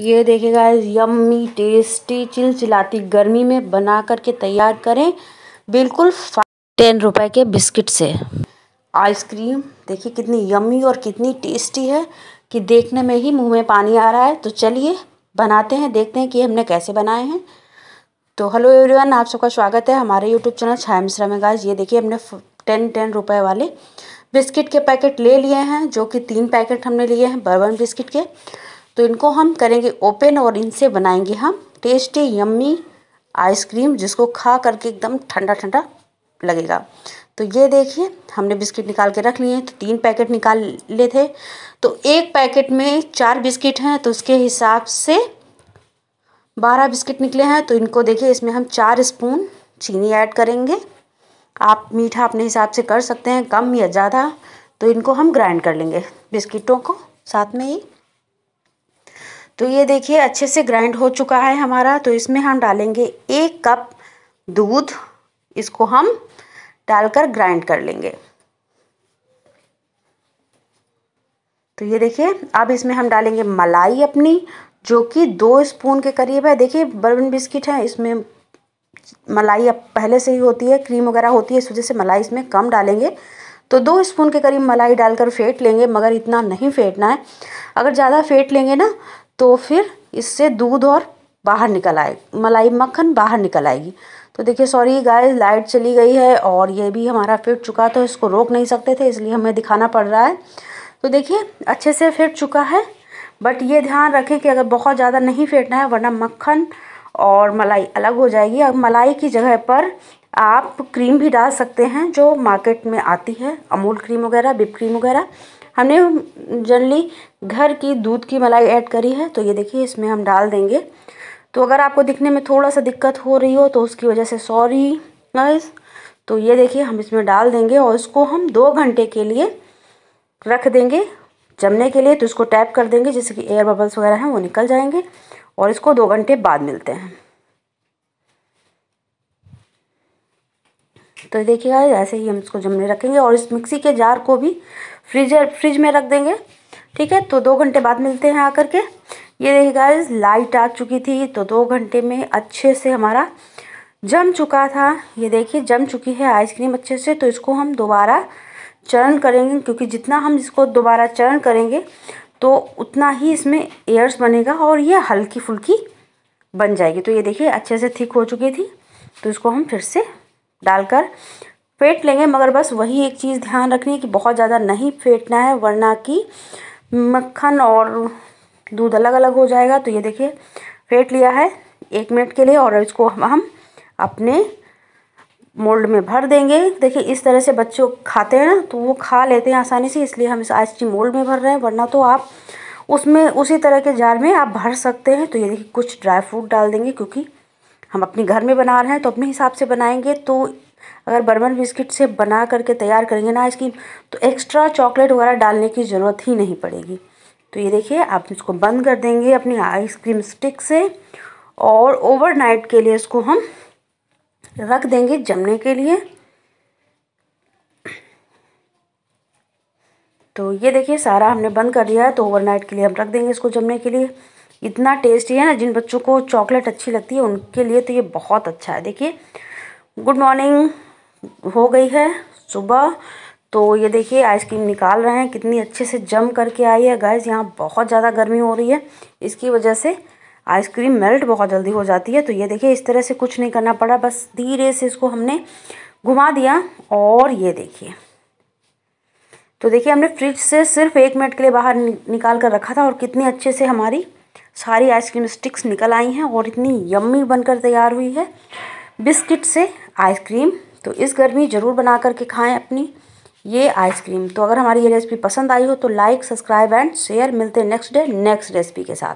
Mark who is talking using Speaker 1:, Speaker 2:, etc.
Speaker 1: ये देखिए guys yummy tasty चिलचिलाती गर्मी में बना करके तैयार करें बिल्कुल टेन रुपए के बिस्किट से आइसक्रीम देखिए कितनी यम्मी और कितनी टेस्टी है कि देखने में ही मुंह में पानी आ रहा है तो चलिए बनाते हैं देखते हैं कि हमने कैसे बनाए हैं तो हेलो एवरीवन आप सबका स्वागत है हमारे यूट्यूब चैनल छाया मिश्रा में गाइस ये देखिए हमने टेन टेन रुपए वाले बिस्किट के पैकेट ले लिए हैं जो कि तीन पैकेट हमने लिए हैं बर्बन बिस्किट के तो इनको हम करेंगे ओपन और इनसे बनाएंगे हम टेस्टी यम्मी आइसक्रीम जिसको खा करके एकदम ठंडा ठंडा लगेगा तो ये देखिए हमने बिस्किट निकाल के रख लिए हैं तो तीन पैकेट निकाल लिए थे तो एक पैकेट में चार बिस्किट हैं तो उसके हिसाब से बारह बिस्किट निकले हैं तो इनको देखिए इसमें हम चार स्पून चीनी ऐड करेंगे आप मीठा अपने हिसाब से कर सकते हैं कम या ज़्यादा तो इनको हम ग्राइंड कर लेंगे बिस्किटों को साथ में ही तो ये देखिए अच्छे से ग्राइंड हो चुका है हमारा तो इसमें हम डालेंगे एक कप दूध इसको हम डालकर ग्राइंड कर लेंगे तो ये देखिए अब इसमें हम डालेंगे मलाई अपनी जो कि दो स्पून के करीब है देखिए बर्बन बिस्किट है इसमें मलाई अब पहले से ही होती है क्रीम वगैरह होती है इस वजह से मलाई इसमें कम डालेंगे तो दो स्पून के करीब मलाई डालकर फेंट लेंगे मगर इतना नहीं फेंटना है अगर ज़्यादा फेंट लेंगे ना तो फिर इससे दूध और बाहर निकल आए मलाई मक्खन बाहर निकल आएगी तो देखिए सॉरी गाय लाइट चली गई है और ये भी हमारा फिट चुका तो इसको रोक नहीं सकते थे इसलिए हमें दिखाना पड़ रहा है तो देखिए अच्छे से फिट चुका है बट ये ध्यान रखें कि अगर बहुत ज़्यादा नहीं फेंटना है वरना मक्खन और मलाई अलग हो जाएगी अब मलाई की जगह पर आप क्रीम भी डाल सकते हैं जो मार्केट में आती है अमूल क्रीम वगैरह बिप क्रीम वगैरह हमने जनरली घर की दूध की मलाई ऐड करी है तो ये देखिए इसमें हम डाल देंगे तो अगर आपको दिखने में थोड़ा सा दिक्कत हो रही हो तो उसकी वजह से सॉरी गाइस तो ये देखिए हम इसमें डाल देंगे और इसको हम दो घंटे के लिए रख देंगे जमने के लिए तो इसको टैप कर देंगे जिससे कि एयर बबल्स वगैरह हैं वो निकल जाएंगे और इसको दो घंटे बाद मिलते हैं तो देखिएगा ऐसे ही हम इसको जमने रखेंगे और इस मिक्सी के जार को भी फ्रीजर फ्रिज में रख देंगे ठीक है तो दो घंटे बाद मिलते हैं आकर के ये देखिए गाइस लाइट आ चुकी थी तो दो घंटे में अच्छे से हमारा जम चुका था ये देखिए जम चुकी है आइसक्रीम अच्छे से तो इसको हम दोबारा चरण करेंगे क्योंकि जितना हम इसको दोबारा चरण करेंगे तो उतना ही इसमें एयर्स बनेगा और ये हल्की फुल्की बन जाएगी तो ये देखिए अच्छे से थिक हो चुकी थी तो इसको हम फिर से डालकर फेंट लेंगे मगर बस वही एक चीज़ ध्यान रखनी है कि बहुत ज़्यादा नहीं फेंटना है वरना कि मक्खन और दूध अलग अलग हो जाएगा तो ये देखिए फेंट लिया है एक मिनट के लिए और इसको हम अपने मोल्ड में भर देंगे देखिए इस तरह से बच्चों खाते हैं ना तो वो खा लेते हैं आसानी से इसलिए हम इस आइस क्रीम मोल्ड में भर रहे हैं वरना तो आप उसमें उसी तरह के जार में आप भर सकते हैं तो ये देखिए कुछ ड्राई फ्रूट डाल देंगे क्योंकि हम अपने घर में बना रहे हैं तो अपने हिसाब से बनाएंगे तो अगर बर्बन बिस्किट से बना करके तैयार करेंगे ना आइसक्रीम तो एक्स्ट्रा चॉकलेट वगैरह डालने की ज़रूरत ही नहीं पड़ेगी तो ये देखिए आप इसको बंद कर देंगे अपनी आइसक्रीम स्टिक से और ओवरनाइट के लिए इसको हम रख देंगे जमने के लिए तो ये देखिए सारा हमने बंद कर दिया है तो ओवरनाइट के लिए हम रख देंगे इसको जमने के लिए इतना टेस्टी है ना जिन बच्चों को चॉकलेट अच्छी लगती है उनके लिए तो ये बहुत अच्छा है देखिए गुड मॉर्निंग हो गई है सुबह तो ये देखिए आइसक्रीम निकाल रहे हैं कितनी अच्छे से जम करके आई है गैस यहाँ बहुत ज़्यादा गर्मी हो रही है इसकी वजह से आइसक्रीम मेल्ट बहुत जल्दी हो जाती है तो ये देखिए इस तरह से कुछ नहीं करना पड़ा बस धीरे से इसको हमने घुमा दिया और ये देखिए तो देखिए हमने फ्रिज से सिर्फ एक मिनट के लिए बाहर निकाल कर रखा था और कितनी अच्छे से हमारी सारी आइसक्रीम स्टिक्स निकल आई हैं और इतनी यम्मी बनकर तैयार हुई है बिस्किट से आइसक्रीम तो इस गर्मी ज़रूर बना करके खाएँ अपनी ये आइसक्रीम तो अगर हमारी ये रेसिपी पसंद आई हो तो लाइक सब्सक्राइब एंड शेयर मिलते हैं नेक्स्ट डे नेक्स्ट रेसिपी के साथ